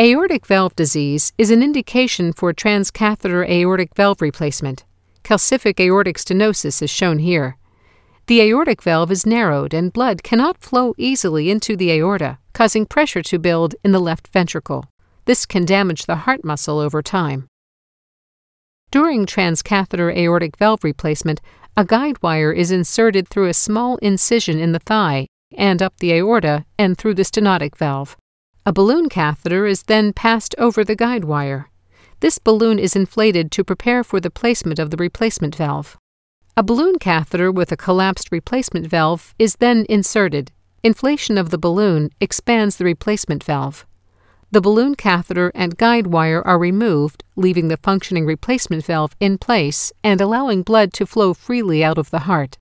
Aortic valve disease is an indication for transcatheter aortic valve replacement. Calcific aortic stenosis is shown here. The aortic valve is narrowed and blood cannot flow easily into the aorta, causing pressure to build in the left ventricle. This can damage the heart muscle over time. During transcatheter aortic valve replacement, a guide wire is inserted through a small incision in the thigh and up the aorta and through the stenotic valve. A balloon catheter is then passed over the guide wire. This balloon is inflated to prepare for the placement of the replacement valve. A balloon catheter with a collapsed replacement valve is then inserted. Inflation of the balloon expands the replacement valve. The balloon catheter and guide wire are removed, leaving the functioning replacement valve in place and allowing blood to flow freely out of the heart.